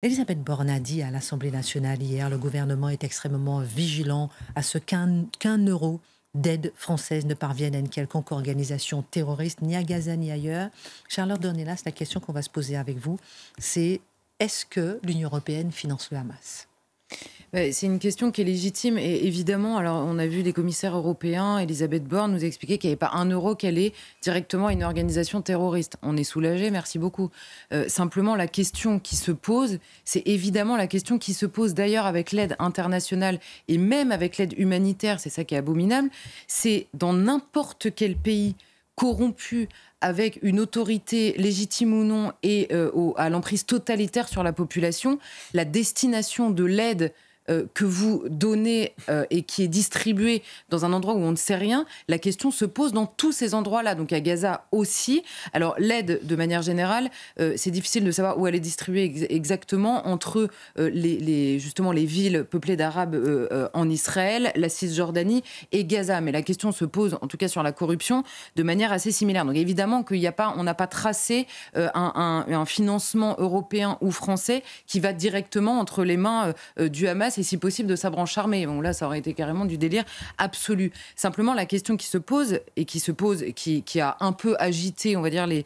Elisabeth Borne a dit à l'Assemblée nationale hier, le gouvernement est extrêmement vigilant à ce qu'un euro d'aide française ne parvienne à une quelconque organisation terroriste, ni à Gaza ni ailleurs. Charlotte Dornelas, la question qu'on va se poser avec vous, c'est est-ce que l'Union européenne finance le Hamas bah, c'est une question qui est légitime et évidemment, alors on a vu les commissaires européens, Elisabeth Borne nous expliquer qu'il n'y avait pas un euro qu'elle est directement à une organisation terroriste. On est soulagé, merci beaucoup. Euh, simplement, la question qui se pose, c'est évidemment la question qui se pose d'ailleurs avec l'aide internationale et même avec l'aide humanitaire, c'est ça qui est abominable, c'est dans n'importe quel pays corrompu avec une autorité légitime ou non et euh, à l'emprise totalitaire sur la population, la destination de l'aide euh, que vous donnez euh, et qui est distribué dans un endroit où on ne sait rien, la question se pose dans tous ces endroits-là, donc à Gaza aussi. Alors l'aide, de manière générale, euh, c'est difficile de savoir où elle est distribuée exactement entre les, justement les villes peuplées d'Arabes en Israël, la Cisjordanie et Gaza. Mais la question se pose, en tout cas sur la corruption, de manière assez similaire. Donc évidemment qu'il n'y a pas, on n'a pas tracé un, financement européen ou français qui va directement entre les mains du Hamas et si possible de sa branche armée. Bon, là, ça aurait été carrément du délire absolu. Simplement, la question qui se pose et qui se pose, qui, a un peu agité, on va dire, les,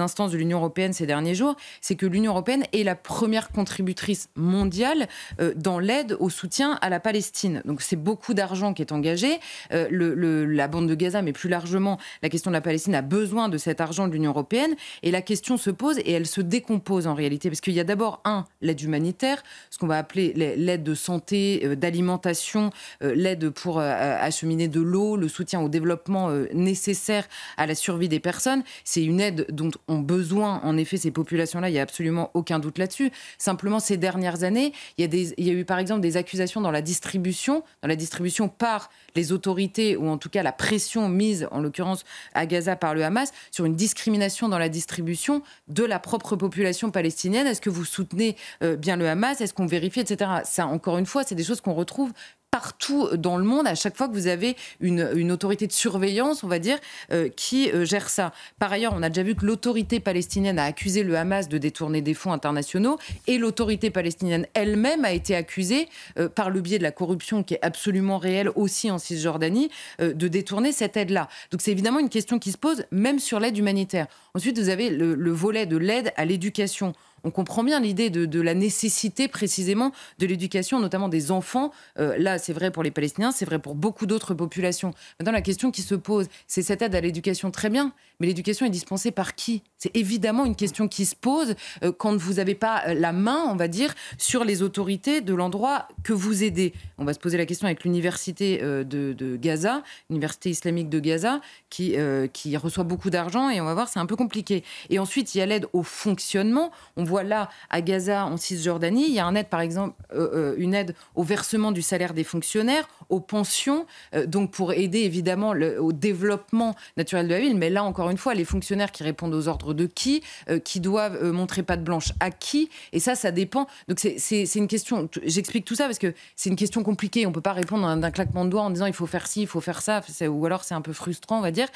instances de l'Union européenne ces derniers jours, c'est que l'Union européenne est la première contributrice mondiale euh, dans l'aide au soutien à la Palestine. Donc, c'est beaucoup d'argent qui est engagé. Euh, le, la bande de Gaza, mais plus largement, la question de la Palestine a besoin de cet argent de l'Union européenne. Et la question se pose et elle se décompose en réalité. Parce qu'il y a d'abord, un, l'aide humanitaire, ce qu'on va appeler l'aide de santé euh, d'alimentation, euh, l'aide pour euh, acheminer de l'eau, le soutien au développement nécessaire à la survie des personnes. C'est une aide dont ont besoin, en effet, ces populations-là. Il n'y a absolument aucun doute là-dessus. Simplement, ces dernières années, il y, a des, il y eu, par exemple, des accusations dans la distribution, dans la distribution par les autorités, ou en tout cas la pression mise, en l'occurrence, à Gaza par le Hamas, sur une discrimination dans la distribution de la propre population palestinienne. Est-ce que vous soutenez bien le Hamas Est-ce qu'on vérifie, etc. Ça, encore une une fois, c'est des choses qu'on retrouve partout dans le monde, à chaque fois que vous avez une, autorité de surveillance, on va dire, euh, qui euh, gère ça. Par ailleurs, on a déjà vu que l'autorité palestinienne a accusé le Hamas de détourner des fonds internationaux et l'autorité palestinienne elle-même a été accusée, euh, par le biais de la corruption qui est absolument réelle aussi en Cisjordanie, de détourner cette aide-là. Donc c'est évidemment une question qui se pose, même sur l'aide humanitaire. Ensuite, vous avez le volet de l'aide à l'éducation on comprend bien l'idée de, la nécessité précisément de l'éducation, notamment des enfants. Euh, là, c'est vrai pour les Palestiniens, c'est vrai pour beaucoup d'autres populations. Maintenant, la question qui se pose, c'est cette aide à l'éducation, très bien, mais l'éducation est dispensée par qui C'est évidemment une question qui se pose euh, quand vous n'avez pas euh, la main, on va dire, sur les autorités de l'endroit que vous aidez. On va se poser la question avec l'université de, Gaza, l'université islamique de Gaza, qui, qui reçoit beaucoup d'argent, et on va voir, c'est un peu compliqué. Et ensuite, il y a l'aide au fonctionnement. On voilà, à Gaza, en Cisjordanie, il y a un aide, par exemple, euh, euh, une aide au versement du salaire des fonctionnaires, aux pensions, euh, donc pour aider évidemment au développement naturel de la ville. Mais là, encore une fois, les fonctionnaires qui répondent aux ordres de qui, qui doivent montrer patte blanche à qui, et ça, ça dépend. Donc c'est une question, j'explique tout ça parce que c'est une question compliquée, on ne peut pas répondre d'un claquement de doigts en disant il faut faire ci, il faut faire ça, ou alors c'est un peu frustrant, on va dire.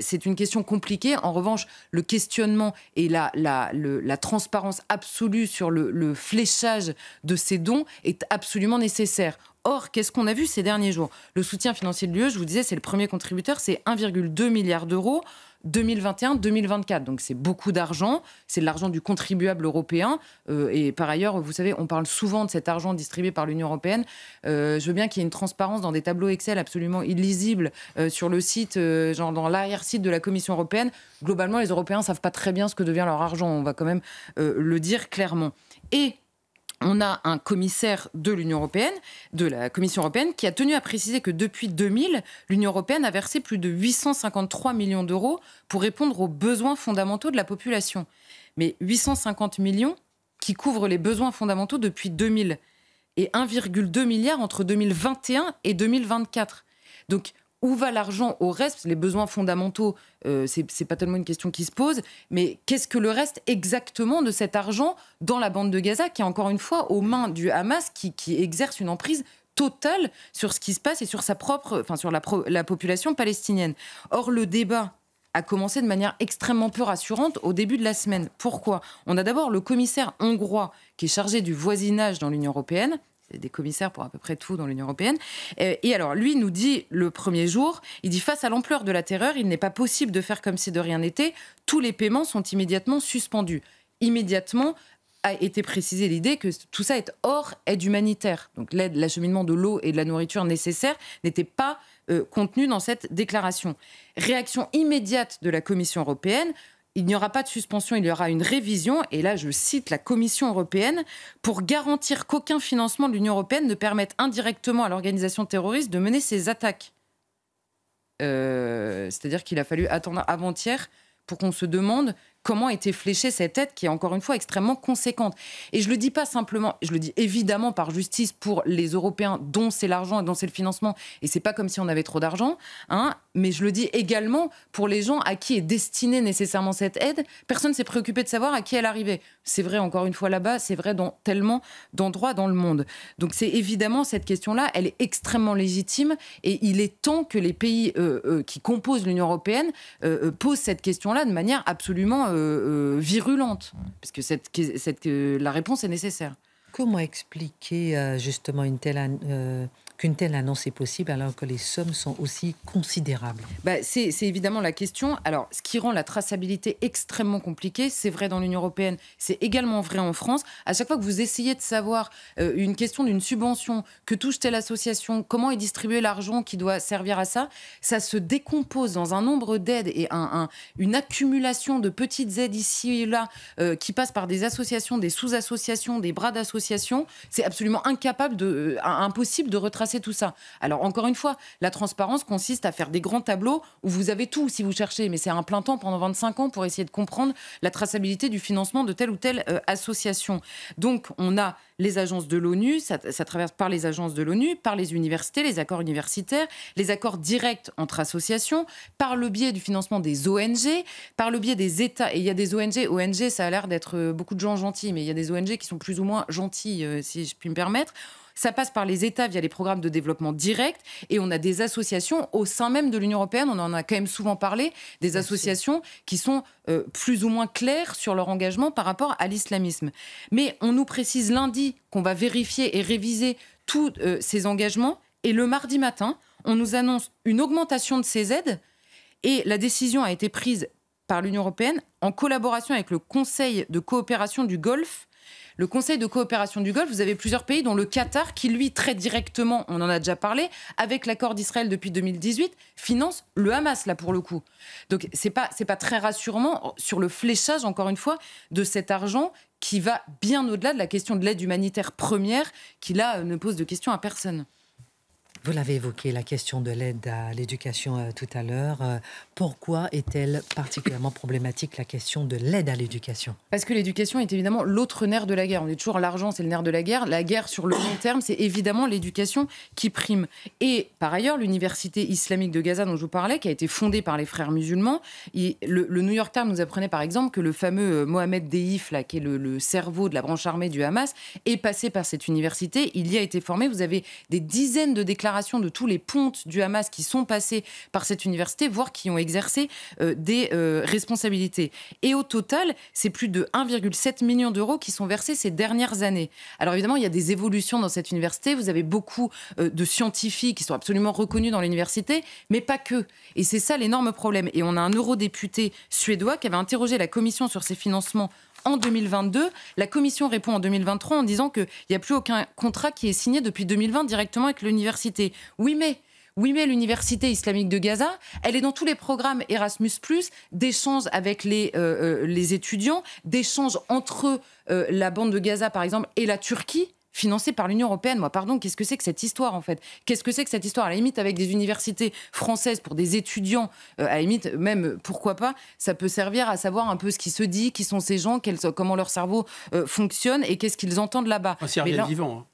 c'est une question compliquée. En revanche, le questionnement et la transparence absolue sur le, le fléchage de ces dons est absolument nécessaire. Or, qu'est-ce qu'on a vu ces derniers jours Le soutien financier de l'UE, je vous disais, c'est le premier contributeur, c'est 1,2 milliard d'euros. 2021-2024. Donc c'est beaucoup d'argent, c'est de l'argent du contribuable européen. Euh, et par ailleurs, vous savez, on parle souvent de cet argent distribué par l'Union européenne. Euh, je veux bien qu'il y ait une transparence dans des tableaux Excel absolument illisibles euh, sur le site, genre dans l'arrière-site de la Commission européenne. Globalement, les Européens savent pas très bien ce que devient leur argent. On va quand même le dire clairement. Et on a un commissaire de l'Union européenne, de la Commission européenne, qui a tenu à préciser que depuis 2000, l'Union européenne a versé plus de 853 millions d'euros pour répondre aux besoins fondamentaux de la population. Mais 850 millions qui couvrent les besoins fondamentaux depuis 2000 et 1,2 milliard entre 2021 et 2024. Donc où va l'argent au reste Les besoins fondamentaux, euh, ce n'est pas tellement une question qui se pose, mais qu'est-ce que le reste exactement de cet argent dans la bande de Gaza, qui est encore une fois aux mains du Hamas, qui, exerce une emprise totale sur ce qui se passe et sur, sa propre, enfin, sur la population palestinienne. Or, le débat a commencé de manière extrêmement peu rassurante au début de la semaine. Pourquoi On a d'abord le commissaire hongrois qui est chargé du voisinage dans l'Union européenne, des commissaires pour à peu près tout dans l'Union européenne. Euh, et, alors, lui nous dit le premier jour, il dit face à l'ampleur de la terreur, il n'est pas possible de faire comme si de rien n'était. Tous les paiements sont immédiatement suspendus. Immédiatement, a été précisée l'idée que tout ça est hors aide humanitaire. Donc l'aide, l'acheminement de l'eau et de la nourriture nécessaire n'était pas euh, contenu dans cette déclaration. Réaction immédiate de la Commission européenne il n'y aura pas de suspension, il y aura une révision, et là je cite la Commission européenne, pour garantir qu'aucun financement de l'Union européenne ne permette indirectement à l'organisation terroriste de mener ses attaques. Euh, c'est-à-dire qu'il a fallu attendre avant-hier pour qu'on se demande comment était fléchée cette aide qui est encore une fois extrêmement conséquente. Et je le dis pas simplement, je le dis évidemment par justice pour les Européens dont c'est l'argent et dont c'est le financement. Et c'est pas comme si on avait trop d'argent, hein, mais je le dis également pour les gens à qui est destinée nécessairement cette aide. Personne s'est préoccupé de savoir à qui elle arrivait. C'est vrai encore une fois là-bas, c'est vrai dans tellement d'endroits dans le monde. Donc c'est évidemment cette question-là, elle est extrêmement légitime et il est temps que les pays euh, euh, qui composent l'Union européenne euh, posent cette question-là de manière absolument euh, euh, virulente, parce que cette, euh, la réponse est nécessaire. Comment expliquer justement une telle qu'une telle annonce est possible alors que les sommes sont aussi considérables bah, C'est évidemment la question. Alors, ce qui rend la traçabilité extrêmement compliquée, c'est vrai dans l'Union européenne, c'est également vrai en France. À chaque fois que vous essayez de savoir euh, une question d'une subvention, que touche telle association, comment est distribué l'argent qui doit servir à ça, ça se décompose dans un nombre d'aides et une accumulation de petites aides ici et là euh, qui passent par des associations, des sous-associations, des bras d'associations. C'est absolument incapable de, euh, impossible de retracer tout ça. Alors encore une fois, la transparence consiste à faire des grands tableaux où vous avez tout si vous cherchez, mais c'est un plein temps pendant 25 ans pour essayer de comprendre la traçabilité du financement de telle ou telle euh, association. Donc on a les agences de l'ONU, ça, traverse par les agences de l'ONU, par les universités, les accords universitaires, les accords directs entre associations, par le biais du financement des ONG, par le biais des États. Et il y a des ONG, ONG ça a l'air d'être euh, beaucoup de gens gentils, mais il y a des ONG qui sont plus ou moins gentils, euh, si je puis me permettre. Ça passe par les États via les programmes de développement direct et on a des associations au sein même de l'Union européenne, on en a quand même souvent parlé, des associations qui sont euh, plus ou moins claires sur leur engagement par rapport à l'islamisme. Mais on nous précise lundi qu'on va vérifier et réviser tous euh, ces engagements et le mardi matin, on nous annonce une augmentation de ces aides et la décision a été prise par l'Union européenne en collaboration avec le Conseil de coopération du Golfe le Conseil de coopération du Golfe, vous avez plusieurs pays, dont le Qatar, qui lui, très directement, on en a déjà parlé, avec l'accord d'Israël depuis 2018, finance le Hamas, là, pour le coup. Donc, c'est pas, pas très rassurant sur le fléchage, encore une fois, de cet argent qui va bien au-delà de la question de l'aide humanitaire première, qui là ne pose de question à personne. Vous l'avez évoqué, la question de l'aide à l'éducation euh, tout à l'heure. Euh, pourquoi est-elle particulièrement problématique, la question de l'aide à l'éducation Parce que l'éducation est évidemment l'autre nerf de la guerre. On dit toujours l'argent, c'est le nerf de la guerre. La guerre sur le long terme, c'est évidemment l'éducation qui prime. Et par ailleurs, l'université islamique de Gaza dont je vous parlais, qui a été fondée par les frères musulmans, le, New York Times nous apprenait par exemple que le fameux euh, Mohamed Deif, qui est le, le cerveau de la branche armée du Hamas, est passé par cette université. Il y a été formé. Vous avez des dizaines de déclarations de tous les pontes du Hamas qui sont passés par cette université, voire qui ont exercé euh, des euh, responsabilités. Et au total, c'est plus de 1,7 million d'euros qui sont versés ces dernières années. Alors évidemment, il y a des évolutions dans cette université. Vous avez beaucoup euh, de scientifiques qui sont absolument reconnus dans l'université, mais pas que. Et c'est ça l'énorme problème. Et on a un eurodéputé suédois qui avait interrogé la commission sur ses financements en 2022. La Commission répond en 2023 en disant qu'il n'y a plus aucun contrat qui est signé depuis 2020 directement avec l'université. Oui, mais l'université islamique de Gaza, elle est dans tous les programmes Erasmus, d'échanges avec les, euh, euh, les étudiants, d'échanges entre euh, la bande de Gaza, par exemple, et la Turquie financé par l'Union européenne. Moi, pardon, qu'est-ce que c'est que cette histoire en fait Qu'est-ce que c'est que cette histoire À la limite, avec des universités françaises pour des étudiants, euh, à la limite, même pourquoi pas, ça peut servir à savoir un peu ce qui se dit, qui sont ces gens, comment leur cerveau euh, fonctionne et qu'est-ce qu'ils entendent là-bas. Ah, hein. S'ils reviennent vivants.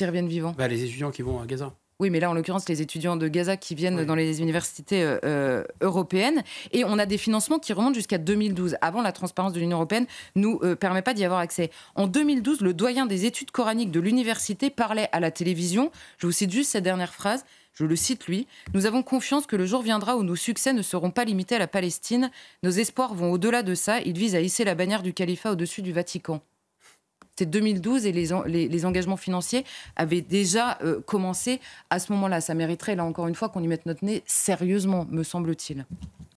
reviennent bah, vivants. les étudiants qui vont à Gaza. Oui, mais là, en l'occurrence, les étudiants de Gaza qui viennent dans les universités euh, euh, européennes. Et on a des financements qui remontent jusqu'à 2012. Avant, la transparence de l'Union européenne nous euh, permet pas d'y avoir accès. En 2012, le doyen des études coraniques de l'université parlait à la télévision. Je vous cite juste cette dernière phrase. Je le cite lui, nous avons confiance que le jour viendra où nos succès ne seront pas limités à la Palestine. Nos espoirs vont au-delà de ça. Ils visent à hisser la bannière du califat au-dessus du Vatican. C'était 2012 et les, engagements financiers avaient déjà euh, commencé à ce moment-là. Ça mériterait, là encore une fois, qu'on y mette notre nez sérieusement, me semble-t-il.